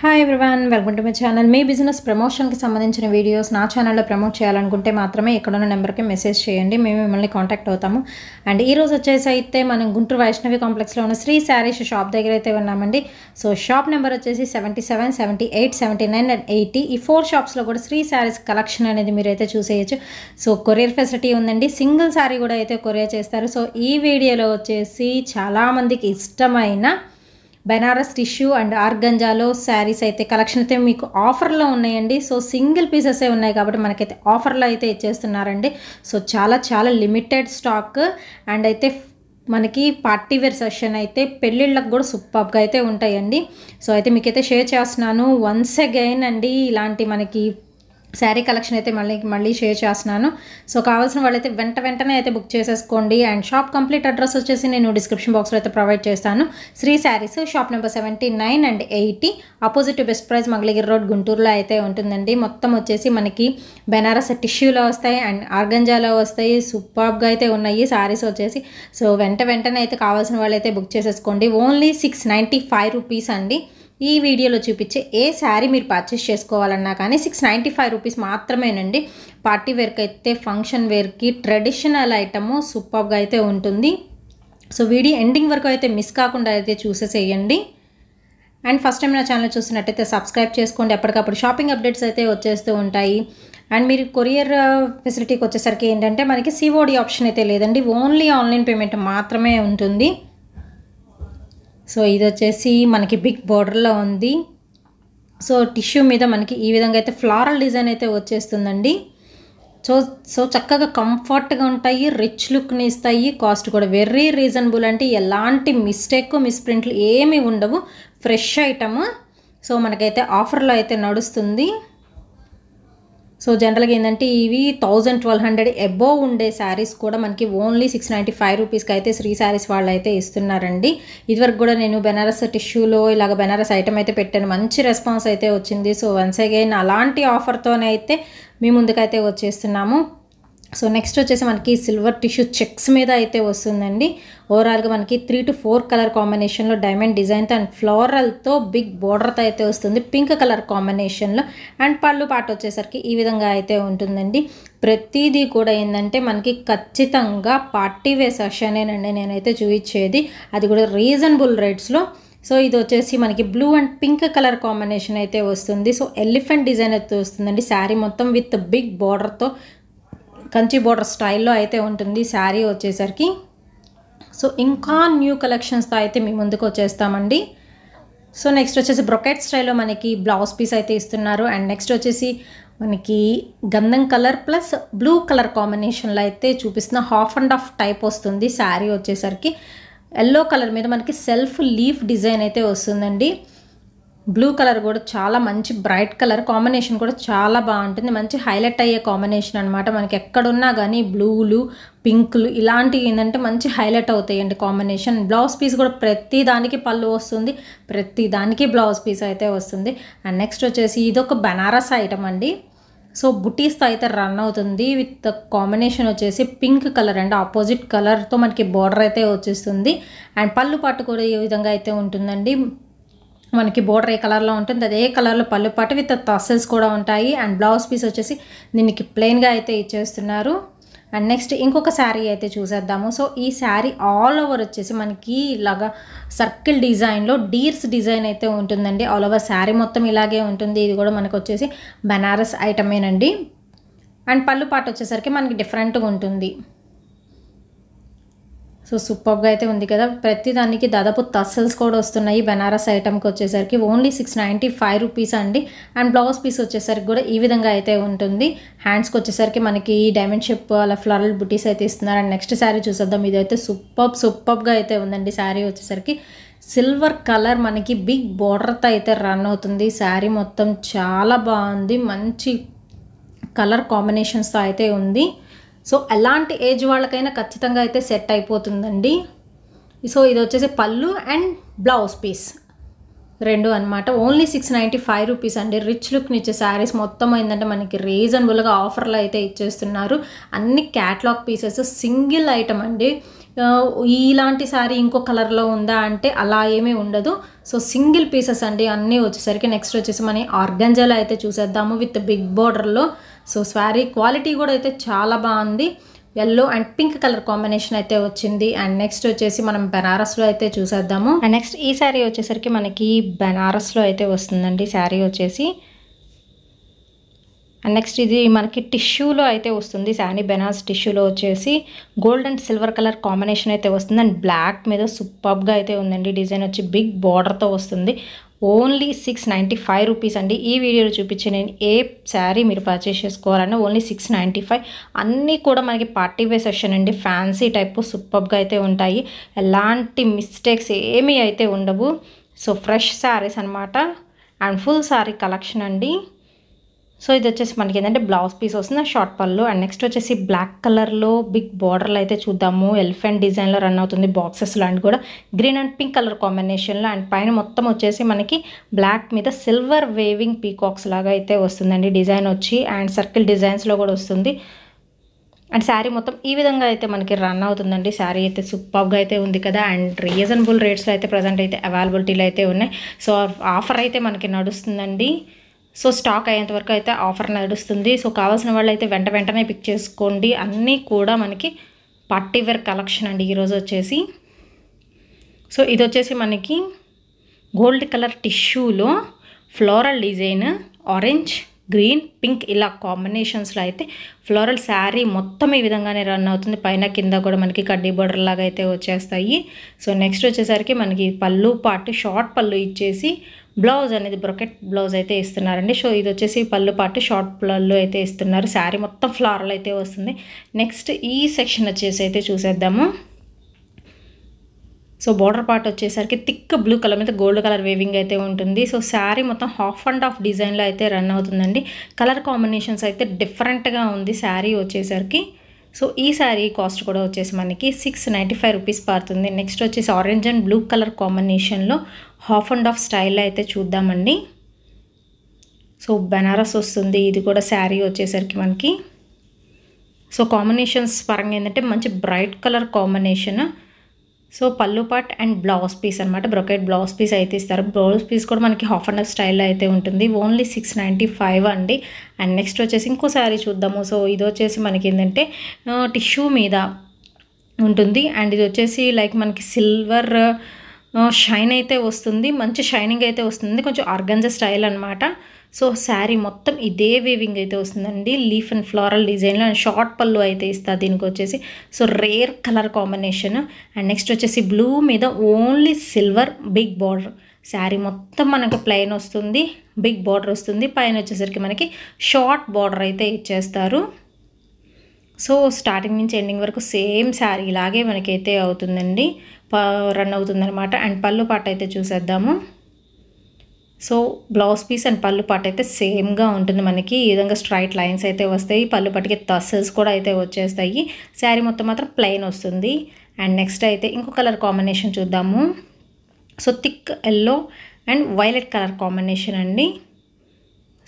hi everyone welcome to my channel మీ business ప్రమోషన్కి సంబంధించిన వీడియోస్ నా ఛానల్లో ప్రమోట్ చేయాలనుకుంటే మాత్రమే ఇక్కడున్న నెంబర్కి మెసేజ్ చేయండి మేము మిమ్మల్ని కాంటాక్ట్ అవుతాము అండ్ ఈరోజు వచ్చేసి అయితే మనం గుంటూరు వైష్ణవి కాంప్లెక్స్లో ఉన్న శ్రీ శారీస్ షాప్ దగ్గర అయితే ఉన్నామండి సో షాప్ నెంబర్ వచ్చేసి seventy seven seventy eight seventy nine and eighty ఈ ఫోర్ షాప్స్లో కూడా శ్రీ శారీస్ కలెక్షన్ అనేది మీరు అయితే చూసేయచ్చు సో కొరియర్ ఫెసిలిటీ ఉందండి సింగిల్ శారీ కూడా అయితే కొరియర్ చేస్తారు సో ఈ వీడియోలో వచ్చేసి చాలామందికి ఇష్టమైన బెనారస్ టిష్యూ అండ్ ఆర్గంజాలో శారీస్ అయితే కలెక్షన్ అయితే మీకు ఆఫర్లో ఉన్నాయండి సో సింగిల్ పీసెసే ఉన్నాయి కాబట్టి మనకైతే ఆఫర్లో అయితే ఇచ్చేస్తున్నారండి సో చాలా చాలా లిమిటెడ్ స్టాక్ అండ్ అయితే మనకి పార్టీ వేర్ సెషన్ అయితే పెళ్ళిళ్ళకు కూడా సూపర్గా అయితే ఉంటాయండి సో అయితే మీకైతే షేర్ చేస్తున్నాను వన్స్ అగైన్ అండి ఇలాంటి మనకి శారీ కలెక్షన్ అయితే మళ్ళీ మళ్ళీ షేర్ చేస్తున్నాను సో కావాల్సిన వాళ్ళైతే వెంట వెంటనే అయితే బుక్ చేసేసుకోండి అండ్ షాప్ కంప్లీట్ అడ్రస్ వచ్చేసి నేను డిస్క్రిప్షన్ బాక్స్లో అయితే ప్రొవైడ్ చేస్తాను Sri Sarees shop number seventy nine and eighty opposite best price Mangalagiri road గుంటూరులో అయితే ఉంటుందండి మొత్తం వచ్చేసి మనకి బెనారస్ టిష్యూలో వస్తాయి అండ్ ఆర్గంజాలో వస్తాయి సూపర్గా అయితే ఉన్నాయి శారీస్ వచ్చేసి సో వెంట వెంటనే అయితే కావాల్సిన వాళ్ళైతే బుక్ చేసేసుకోండి only six ninety five rupees అండి ఈ వీడియోలో చూపించే ఏ శారీ మీరు పర్చేస్ చేసుకోవాలన్నా కానీ సిక్స్ నైంటీ ఫైవ్ రూపీస్ మాత్రమేనండి పార్టీ వేర్కి అయితే ఫంక్షన్ వేర్కి ట్రెడిషనల్ ఐటము సూపర్గా అయితే ఉంటుంది సో వీడియో ఎండింగ్ వరకు అయితే మిస్ కాకుండా అయితే చూసేసేయండి అండ్ ఫస్ట్ టైం నా ఛానల్ చూసినట్టయితే సబ్స్క్రైబ్ చేసుకోండి ఎప్పటికప్పుడు షాపింగ్ అప్డేట్స్ అయితే వచ్చేస్తూ ఉంటాయి అండ్ మీరు కొరియర్ ఫెసిలిటీకి uh, వచ్చేసరికి ఏంటంటే మనకి సివోడి ఆప్షన్ అయితే లేదండి ఓన్లీ ఆన్లైన్ పేమెంట్ మాత్రమే ఉంటుంది సో ఇది వచ్చేసి మనకి బిగ్ బార్డర్లో ఉంది సో టిష్యూ మీద మనకి ఈ విధంగా అయితే ఫ్లారల్ డిజైన్ అయితే వచ్చేస్తుందండి సో సో చక్కగా కంఫర్ట్గా ఉంటాయి రిచ్ లుక్ని ఇస్తాయి కాస్ట్ కూడా వెరీ రీజనబుల్ అంటే ఎలాంటి మిస్టేక్ మిస్ప్రింట్లు ఏమీ ఉండవు ఫ్రెష్ ఐటమ్ సో మనకైతే ఆఫర్లో అయితే నడుస్తుంది సో జనరల్గా ఏంటంటే ఇవి థౌజండ్ ట్వెల్వ్ హండ్రెడ్ అబోవ్ ఉండే శారీస్ కూడా మనకి ఓన్లీ సిక్స్ నైంటీ ఫైవ్ రూపీస్కి అయితే శ్రీ శారీస్ వాళ్ళు అయితే ఇస్తున్నారండి ఇదివరకు కూడా నేను బెనారస్ టిష్యూలో ఇలాగ బెనారస్ ఐటమ్ అయితే పెట్టాను మంచి రెస్పాన్స్ అయితే వచ్చింది సో వన్స్ అగైన్ అలాంటి అయితే మీ ముందుకైతే వచ్చేస్తున్నాము సో నెక్స్ట్ వచ్చేసి మనకి సిల్వర్ టిష్యూ చెక్స్ మీద అయితే వస్తుందండి ఓవరాల్గా మనకి త్రీ టు ఫోర్ కలర్ కాంబినేషన్లో డైమండ్ డిజైన్తో అండ్ ఫ్లోరల్తో బిగ్ బోర్డర్తో అయితే వస్తుంది పింక్ కలర్ కాంబినేషన్లో అండ్ పళ్ళు పాట వచ్చేసరికి ఈ విధంగా అయితే ఉంటుందండి ప్రతిదీ కూడా ఏంటంటే మనకి ఖచ్చితంగా పార్టీ వే సెషనేనండి నేనైతే చూపించేది అది కూడా రీజనబుల్ రేట్స్లో సో ఇది వచ్చేసి మనకి blue and pink colour combination అయితే వస్తుంది సో ఎలిఫెంట్ డిజైన్ అయితే వస్తుందండి శారీ మొత్తం విత్ బిగ్ బార్డర్తో కంచి బోర్డర్ స్టైల్లో అయితే ఉంటుంది శారీ వచ్చేసరికి సో ఇంకా న్యూ కలెక్షన్స్తో అయితే మీ ముందుకు వచ్చేస్తామండి సో నెక్స్ట్ వచ్చేసి బ్రొకెట్ స్టైల్లో మనకి బ్లౌజ్ పీస్ అయితే ఇస్తున్నారు అండ్ నెక్స్ట్ వచ్చేసి మనకి గంధం కలర్ ప్లస్ బ్లూ కలర్ కాంబినేషన్లో అయితే చూపిస్తున్న హాఫ్ అండ్ హాఫ్ టైప్ వస్తుంది శారీ వచ్చేసరికి ఎల్లో కలర్ మీద మనకి సెల్ఫ్ లీఫ్ డిజైన్ అయితే వస్తుందండి బ్లూ కలర్ కూడా చాలా మంచి బ్రైట్ కలర్ కాంబినేషన్ కూడా చాలా బాగుంటుంది మంచి హైలైట్ అయ్యే కాంబినేషన్ అనమాట మనకి ఎక్కడున్నా కానీ బ్లూలు పింక్లు ఇలాంటివి ఏంటంటే మంచి హైలైట్ అవుతాయండి కాంబినేషన్ బ్లౌజ్ పీస్ కూడా ప్రతి దానికి పళ్ళు వస్తుంది ప్రతి దానికి బ్లౌజ్ పీస్ అయితే వస్తుంది అండ్ నెక్స్ట్ వచ్చేసి ఇదొక బెనారస్ ఐటమ్ అండి సో బుటీస్తో అయితే రన్ అవుతుంది విత్ కాంబినేషన్ వచ్చేసి పింక్ కలర్ అండ్ ఆపోజిట్ కలర్తో మనకి బార్డర్ అయితే వచ్చేస్తుంది అండ్ పళ్ళు పట్టు కూడా ఏ విధంగా అయితే ఉంటుందండి మనకి బోర్డర్ ఏ కలర్లో ఉంటుంది అదే కలర్లో పళ్ళు పాటు విత్ తస్సెస్ కూడా ఉంటాయి అండ్ బ్లౌజ్ పీస్ వచ్చేసి దీనికి ప్లెయిన్గా అయితే ఇచ్చేస్తున్నారు అండ్ నెక్స్ట్ ఇంకొక శారీ అయితే చూసేద్దాము సో ఈ శారీ ఆల్ ఓవర్ వచ్చేసి మనకి ఇలాగా సర్కిల్ డిజైన్లో డీర్స్ డిజైన్ అయితే ఉంటుందండి ఆల్ ఓవర్ శారీ మొత్తం ఇలాగే ఉంటుంది ఇది కూడా మనకు వచ్చేసి బనారస్ ఐటమేనండి అండ్ పళ్ళు పాటు వచ్చేసరికి మనకి డిఫరెంట్గా ఉంటుంది సో సూపర్గా అయితే ఉంది కదా ప్రతి దానికి దాదాపు తస్సల్స్ కూడా వస్తున్నాయి బెనారస్ ఐటమ్కి వచ్చేసరికి only six ninety five rupees అండి అండ్ బ్లౌజ్ పీస్ వచ్చేసరికి కూడా ఈ విధంగా అయితే ఉంటుంది హ్యాండ్స్కి వచ్చేసరికి మనకి డైమండ్ షేప్ అలా ఫ్లరల్ బుటీస్ అయితే ఇస్తున్నారు అండ్ నెక్స్ట్ శారీ చూసేద్దాం ఇదైతే సూపర్ సూపర్గా అయితే ఉందండి శారీ వచ్చేసరికి సిల్వర్ కలర్ మనకి బిగ్ బోర్డర్తో అయితే రన్ అవుతుంది శారీ మొత్తం చాలా బాగుంది మంచి కలర్ కాంబినేషన్స్తో అయితే ఉంది సో ఎలాంటి ఏజ్ వాళ్ళకైనా ఖచ్చితంగా అయితే సెట్ అయిపోతుందండి సో ఇది వచ్చేసి పళ్ళు అండ్ బ్లౌజ్ పీస్ రెండు అనమాట only six ninety five rupees అండి రిచ్ లుక్ని ఇచ్చే శారీస్ మొత్తం ఏంటంటే మనకి రీజనబుల్గా ఆఫర్లు అయితే ఇచ్చేస్తున్నారు అన్ని క్యాట్లాగ్ పీసెస్ సింగిల్ ఐటమ్ అండి ఇలాంటి శారీ ఇంకో కలర్లో ఉందా అంటే అలా ఏమీ ఉండదు సో సింగిల్ పీసెస్ అండి అన్నీ వచ్చేసరికి నెక్స్ట్ వచ్చేసి మన ఆర్గంజాలో అయితే చూసేద్దాము విత్ బిగ్ బార్డర్లో సో శారీ క్వాలిటీ కూడా అయితే చాలా బాగుంది yellow and pink colour combination అయితే వచ్చింది అండ్ నెక్స్ట్ వచ్చేసి మనం బెనారస్లో అయితే చూసేద్దాము అండ్ నెక్స్ట్ ఈ శారీ వచ్చేసరికి మనకి బెనారస్లో అయితే వస్తుందండి శారీ వచ్చేసి అండ్ నెక్స్ట్ ఇది మనకి టిష్యూలో అయితే వస్తుంది శానీ బెనాస్ టిష్యూలో వచ్చేసి gold and silver colour combination అయితే వస్తుంది అండ్ బ్లాక్ మీద సూపర్గా అయితే ఉందండి డిజైన్ వచ్చి బిగ్ బార్డర్తో వస్తుంది only six ninety five rupees అండి ఈ వీడియోలో చూపించే నేను ఏ శారీ మీరు పర్చేస్ చేసుకోవాలన్నా ఓన్లీ సిక్స్ నైంటీ ఫైవ్ అన్నీ కూడా మనకి పార్టీ వే సెక్షన్ అండి ఫ్యాన్సీ టైపు సూపర్గా అయితే ఉంటాయి ఎలాంటి మిస్టేక్స్ ఏమీ అయితే ఉండవు సో ఫ్రెష్ శారీస్ అనమాట అండ్ ఫుల్ శారీ కలెక్షన్ అండి సో ఇది వచ్చేసి మనకి ఏంటంటే బ్లౌజ్ పీస్ వస్తుంది షార్ట్ పళ్ళు అండ్ నెక్స్ట్ వచ్చేసి బ్లాక్ కలర్లో బిగ్ బార్డర్లు అయితే చూద్దాము ఎలిఫెంట్ డిజైన్లో రన్ అవుతుంది బాక్సెస్ లాంటి కూడా గ్రీన్ అండ్ పింక్ కలర్ కాంబినేషన్లో అండ్ పైన మొత్తం వచ్చేసి మనకి బ్లాక్ మీద సిల్వర్ వేవింగ్ పీకాక్స్ లాగా అయితే వస్తుందండి డిజైన్ వచ్చి అండ్ సర్కిల్ డిజైన్స్లో కూడా వస్తుంది అండ్ శారీ మొత్తం ఈ విధంగా అయితే మనకి రన్ అవుతుందండి శారీ అయితే సూపర్గా అయితే ఉంది కదా అండ్ రీజనబుల్ రేట్స్లో అయితే ప్రజెంట్ అయితే అవైలబిలిటీలో అయితే ఉన్నాయి సో ఆఫర్ అయితే మనకి నడుస్తుందండి సో స్టాక్ అయ్యేంత వరకు అయితే ఆఫర్ నడుస్తుంది సో కావాల్సిన వాళ్ళు అయితే వెంట వెంటనే పిక్ చేసుకోండి అన్నీ కూడా మనకి పార్టీ వేర్ కలెక్షన్ అండి ఈరోజు వచ్చేసి సో ఇది వచ్చేసి మనకి గోల్డ్ కలర్ టిష్యూలో floral design orange green pink ఇలా కాంబినేషన్స్లో అయితే ఫ్లోరల్ శారీ మొత్తం ఈ విధంగానే రన్ అవుతుంది పైన కింద కూడా మనకి కడ్డీ బోర్డర్ లాగా అయితే వచ్చేస్తాయి సో నెక్స్ట్ వచ్చేసరికి మనకి పళ్ళు పాటు షార్ట్ పళ్ళు ఇచ్చేసి బ్లౌజ్ అనేది బ్రొకెట్ బ్లౌజ్ అయితే ఇస్తున్నారండి సో ఇది వచ్చేసి పళ్ళు పాటు షార్ట్ పళ్ళు అయితే ఇస్తున్నారు శారీ మొత్తం ఫ్లారల్ అయితే వస్తుంది నెక్స్ట్ ఈ సెక్షన్ వచ్చేసి అయితే చూసేద్దాము సో బోర్డర్ పార్ట్ వచ్చేసరికి థిక్ బ్లూ కలర్ మీద గోల్డ్ కలర్ వేవింగ్ అయితే ఉంటుంది సో శారీ మొత్తం హాఫ్ అండ్ హాఫ్ డిజైన్లో అయితే రన్ అవుతుందండి కలర్ కాంబినేషన్స్ అయితే డిఫరెంట్గా ఉంది శారీ వచ్చేసరికి సో ఈ శారీ కాస్ట్ కూడా వచ్చేసి మనకి సిక్స్ నైంటీ ఫైవ్ రూపీస్ పడుతుంది నెక్స్ట్ వచ్చేసి ఆరెంజ్ అండ్ బ్లూ కలర్ కాంబినేషన్లో హాఫ్ అండ్ హాఫ్ స్టైల్లో అయితే చూద్దామండి సో బెనారస్ వస్తుంది ఇది కూడా శారీ వచ్చేసరికి మనకి సో కాంబినేషన్స్ పరంగా ఏంటంటే మంచి bright colour combination so pallu part and blouse piece అనమాట బ్రొకెట్ బ్లౌజ్ పీస్ అయితే ఇస్తారు బ్లౌజ్ పీస్ కూడా మనకి హాఫ్ అండ్ హాఫ్ స్టైల్లో అయితే ఉంటుంది ఓన్లీ సిక్స్ నైంటీ ఫైవ్ అండి అండ్ నెక్స్ట్ వచ్చేసి ఇంకో శారీ చూద్దాము సో ఇది వచ్చేసి మనకి ఏంటంటే టిష్యూ మీద ఉంటుంది అండ్ ఇది వచ్చేసి లైక్ మనకి సిల్వర్ షైన్ అయితే వస్తుంది మంచి షైనింగ్ అయితే వస్తుంది కొంచెం ఆర్గంజ స్టైల్ అనమాట సో శారీ మొత్తం ఇదే వీవింగ్ అయితే వస్తుందండి లీఫ్ అండ్ ఫ్లోరల్ డిజైన్లో అండ్ షార్ట్ పళ్ళు అయితే ఇస్తా దీనికి వచ్చేసి so rare colour combination and next వచ్చేసి బ్లూ మీద only silver big border sari మొత్తం మనకు ప్లెయిన్ వస్తుంది బిగ్ బార్డర్ వస్తుంది పైన వచ్చేసరికి మనకి షార్ట్ బార్డర్ అయితే ఇచ్చేస్తారు సో స్టార్టింగ్ నుంచి ఎండింగ్ వరకు సేమ్ శారీ ఇలాగే మనకైతే అవుతుందండి రన్ అవుతుందనమాట అండ్ పళ్ళు పాట అయితే చూసేద్దాము సో బ్లౌజ్ పీస్ అండ్ పళ్ళు పాట అయితే సేమ్గా ఉంటుంది మనకి ఈ విధంగా స్ట్రైట్ లైన్స్ అయితే వస్తాయి పళ్ళు పట్టుకి తస్సెస్ కూడా అయితే వచ్చేస్తాయి శారీ మొత్తం మాత్రం ప్లెయిన్ వస్తుంది అండ్ నెక్స్ట్ అయితే ఇంకో కలర్ కాంబినేషన్ చూద్దాము so thick yellow and violet colour combination అండి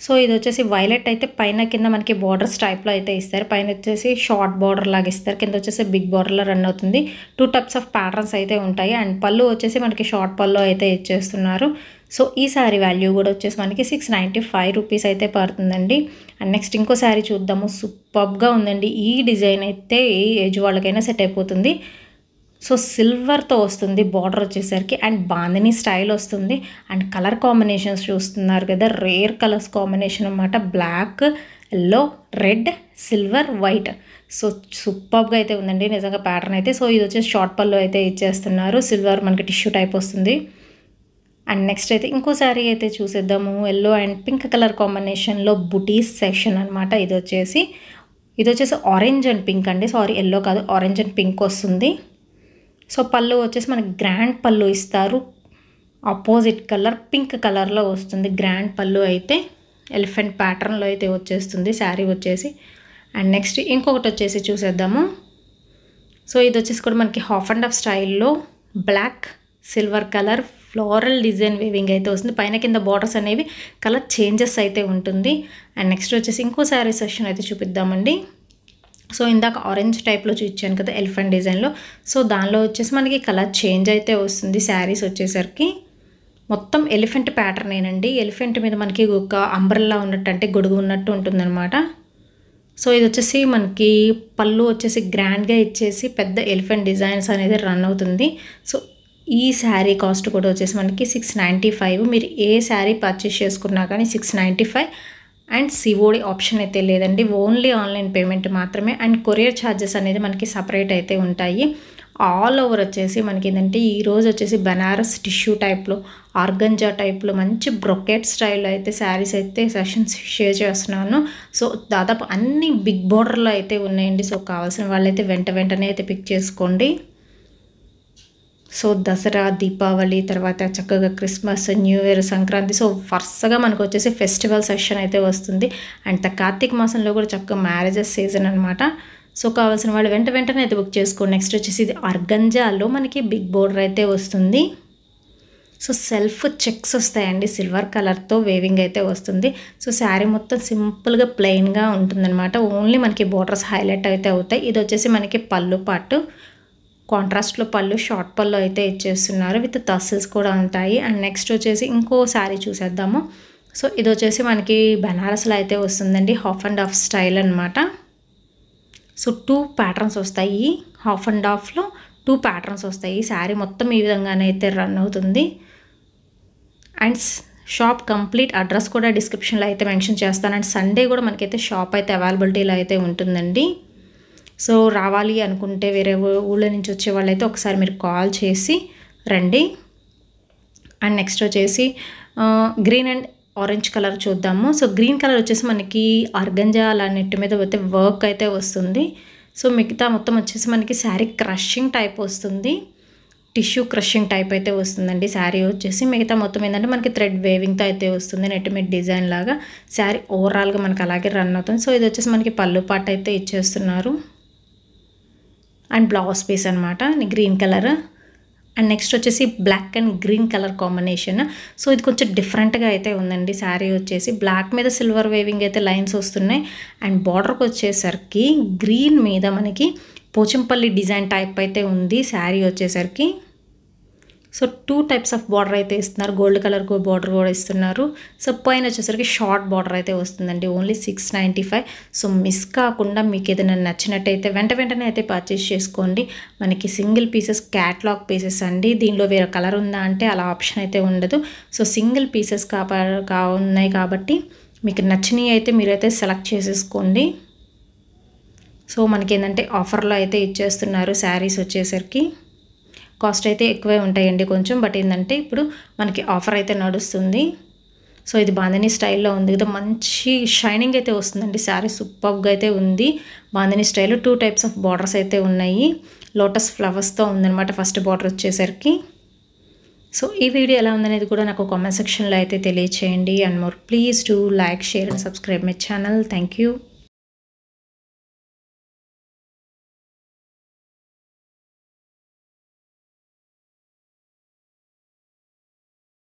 సో ఇది వచ్చేసి వైలెట్ అయితే పైన కింద మనకి బార్డర్స్ టైప్లో అయితే ఇస్తారు పైన వచ్చేసి షార్ట్ బార్డర్ లాగా ఇస్తారు కింద వచ్చేసి బిగ్ బార్డర్లో రన్ అవుతుంది టూ టైప్స్ ఆఫ్ ప్యాటర్న్స్ అయితే ఉంటాయి అండ్ పళ్ళు వచ్చేసి మనకి షార్ట్ పళ్ళు అయితే ఇచ్చేస్తున్నారు సో ఈ శారీ వాల్యూ కూడా వచ్చేసి మనకి సిక్స్ నైంటీ ఫైవ్ రూపీస్ అయితే పడుతుందండి అండ్ నెక్స్ట్ ఇంకో శారీ చూద్దాము సూపర్గా ఉందండి ఈ డిజైన్ అయితే ఏ ఏజ్ వాళ్ళకైనా సెట్ అయిపోతుంది సో సిల్వర్తో వస్తుంది బార్డర్ వచ్చేసరికి అండ్ బాందిని స్టైల్ వస్తుంది అండ్ కలర్ కాంబినేషన్స్ చూస్తున్నారు కదా రేర్ కలర్స్ కాంబినేషన్ అనమాట black yellow red silver white so సూపర్గా అయితే ఉందండి నిజంగా ప్యాటర్న్ అయితే సో ఇది వచ్చేసి షార్ట్ పళ్ళు అయితే ఇచ్చేస్తున్నారు సిల్వర్ మనకి టిష్యూ టైప్ వస్తుంది అండ్ నెక్స్ట్ అయితే ఇంకో శారీ అయితే చూసేద్దాము ఎల్లో అండ్ పింక్ కలర్ కాంబినేషన్లో బుటీస్ సెషన్ అనమాట ఇది వచ్చేసి ఇది వచ్చేసి ఆరెంజ్ అండ్ పింక్ అండి సారీ ఎల్లో కాదు ఆరెంజ్ అండ్ పింక్ వస్తుంది సో పళ్ళు వచ్చేసి మనకి గ్రాండ్ పళ్ళు ఇస్తారు ఆపోజిట్ కలర్ పింక్ కలర్లో వస్తుంది గ్రాండ్ పళ్ళు అయితే ఎలిఫెంట్ ప్యాటర్న్లో అయితే వచ్చేస్తుంది శారీ వచ్చేసి అండ్ నెక్స్ట్ ఇంకొకటి వచ్చేసి చూసేద్దాము సో ఇది వచ్చేసి కూడా మనకి హాఫ్ అండ్ హాఫ్ స్టైల్లో black silver colour floral design weaving అయితే వస్తుంది పైన కింద బార్డర్స్ అనేవి కలర్ చేంజెస్ అయితే ఉంటుంది అండ్ నెక్స్ట్ వచ్చేసి ఇంకో శారీ సెషన్ అయితే చూపిద్దామండి సో ఇందాక ఆరెంజ్ టైప్లో చూపించాను కదా ఎలిఫెంట్ డిజైన్లో సో దానిలో వచ్చేసి మనకి కలర్ చేంజ్ అయితే వస్తుంది శారీస్ వచ్చేసరికి మొత్తం ఎలిఫెంట్ ప్యాటర్న్ ఏనండి ఎలిఫెంట్ మీద మనకి ఒక అంబ్రెల్లా ఉన్నట్టు అంటే గొడుగు ఉన్నట్టు ఉంటుందన్నమాట సో ఇది వచ్చేసి మనకి పళ్ళు వచ్చేసి గ్రాండ్గా ఇచ్చేసి పెద్ద ఎలిఫెంట్ డిజైన్స్ అనేది రన్ అవుతుంది సో ఈ శారీ కాస్ట్ కూడా వచ్చేసి మనకి సిక్స్ నైంటీ ఫైవ్ మీరు ఏ శారీ పర్చేస్ చేసుకున్నా కానీ six ninety five and COD option అయితే లేదండి ఓన్లీ ఆన్లైన్ పేమెంట్ మాత్రమే అండ్ కొరియర్ ఛార్జెస్ అనేది మనకి సపరేట్ అయితే ఉంటాయి ఆల్ ఓవర్ వచ్చేసి మనకి ఏంటంటే ఈరోజు వచ్చేసి బెనారస్ టిష్యూ టైప్లో ఆర్గంజా టైప్లో మంచి బ్రొకెట్ స్టైల్ అయితే శారీస్ అయితే సెషన్స్ షేర్ చేస్తున్నాను సో దాదాపు అన్ని బిగ్ బోర్డర్లో అయితే ఉన్నాయండి సో కావాల్సిన వాళ్ళైతే వెంట వెంటనే అయితే పిక్ చేసుకోండి సో దసరా దీపావళి తర్వాత చక్కగా Christmas new year Sankranti so వరుసగా మనకు వచ్చేసి ఫెస్టివల్ సెషన్ అయితే వస్తుంది అండ్ కార్తీక మాసంలో కూడా చక్కగా మ్యారేజెస్ సీజన్ అనమాట సో కావాల్సిన వాళ్ళు వెంట వెంటనే అయితే బుక్ చేసుకోండి నెక్స్ట్ వచ్చేసి ఇది అర్గంజాలో మనకి బిగ్ బోర్డర్ అయితే వస్తుంది సో సెల్ఫ్ చెక్స్ వస్తాయండి సిల్వర్ కలర్తో వేవింగ్ అయితే వస్తుంది సో శారీ మొత్తం సింపుల్గా ప్లెయిన్గా ఉంటుందన్నమాట ఓన్లీ మనకి బోర్డర్స్ హైలైట్ అయితే అవుతాయి ఇది వచ్చేసి మనకి పళ్ళు పాటు కాంట్రాస్ట్లో పళ్ళు షార్ట్ పళ్ళు అయితే ఇచ్చేస్తున్నారు విత్ తస్సిల్స్ కూడా ఉంటాయి అండ్ నెక్స్ట్ వచ్చేసి ఇంకో శారీ చూసేద్దాము సో ఇది వచ్చేసి మనకి బెనారస్లో అయితే వస్తుందండి హాఫ్ అండ్ హాఫ్ స్టైల్ అనమాట సో టూ ప్యాటర్న్స్ వస్తాయి హాఫ్ అండ్ హాఫ్లో టూ ప్యాటర్న్స్ వస్తాయి శారీ మొత్తం ఈ విధంగానే అయితే రన్ అవుతుంది అండ్ షాప్ కంప్లీట్ అడ్రస్ కూడా డిస్క్రిప్షన్లో అయితే మెన్షన్ చేస్తాను అండ్ సండే కూడా మనకైతే షాప్ అయితే అవైలబిలిటీలో అయితే ఉంటుందండి సో రావాలి అనుకుంటే వేరే ఊళ్ళో నుంచి వచ్చే వాళ్ళైతే ఒకసారి మీరు కాల్ చేసి రండి అండ్ నెక్స్ట్ వచ్చేసి గ్రీన్ అండ్ ఆరెంజ్ కలర్ చూద్దాము సో గ్రీన్ కలర్ వచ్చేసి మనకి అర్గంజా అలా నెట్ మీద పోతే వర్క్ అయితే వస్తుంది సో మిగతా మొత్తం వచ్చేసి మనకి శారీ క్రషింగ్ టైప్ వస్తుంది టిష్యూ క్రషింగ్ టైప్ అయితే వస్తుందండి శారీ వచ్చేసి మిగతా మొత్తం ఏంటంటే మనకి థ్రెడ్ వేవింగ్తో అయితే వస్తుంది నెట్ మీద డిజైన్ లాగా శారీ ఓవరాల్గా మనకి అలాగే రన్ అవుతుంది సో ఇది వచ్చేసి మనకి పళ్ళు పాట అయితే ఇచ్చేస్తున్నారు అండ్ బ్లౌజ్ పీస్ అనమాట గ్రీన్ కలర్ అండ్ నెక్స్ట్ వచ్చేసి black and green colour combination so ఇది కొంచెం డిఫరెంట్గా అయితే ఉందండి శారీ వచ్చేసి బ్లాక్ మీద సిల్వర్ వేవింగ్ అయితే లైన్స్ వస్తున్నాయి అండ్ బార్డర్కి వచ్చేసరికి గ్రీన్ మీద మనకి పోచంపల్లి డిజైన్ టైప్ అయితే ఉంది శారీ వచ్చేసరికి so two types of border అయితే ఇస్తున్నారు గోల్డ్ కలర్ బార్డర్ కూడా ఇస్తున్నారు సో పైన వచ్చేసరికి షార్ట్ బార్డర్ అయితే వస్తుందండి only six ninety five so miss కాకుండా మీకు ఏదైనా నచ్చినట్టయితే వెంట వెంటనే అయితే పర్చేస్ చేసుకోండి మనకి సింగిల్ పీసెస్ క్యాట్లాగ్ పీసెస్ అండి దీనిలో వేరే కలర్ ఉందా అంటే అలా ఆప్షన్ అయితే ఉండదు సో సింగిల్ పీసెస్ కాబ ఉన్నాయి కాబట్టి మీకు నచ్చినవి అయితే మీరైతే సెలెక్ట్ చేసేసుకోండి సో మనకి ఏంటంటే ఆఫర్లో అయితే ఇచ్చేస్తున్నారు శారీస్ వచ్చేసరికి కాస్ట్ అయితే ఎక్కువే ఉంటాయండి కొంచెం బట్ ఏంటంటే ఇప్పుడు మనకి ఆఫర్ అయితే నడుస్తుంది సో ఇది బాందని స్టైల్లో ఉంది కదా మంచి షైనింగ్ అయితే వస్తుందండి శారీ సూపర్గా అయితే ఉంది బాందని స్టైల్లో టూ టైప్స్ ఆఫ్ బార్డర్స్ అయితే ఉన్నాయి లోటస్ ఫ్లవర్స్తో ఉందనమాట ఫస్ట్ బార్డర్ వచ్చేసరికి సో ఈ వీడియో ఎలా ఉందనేది కూడా నాకు కామెంట్ సెక్షన్లో అయితే తెలియచేయండి and more please to like share and subscribe my channel thank you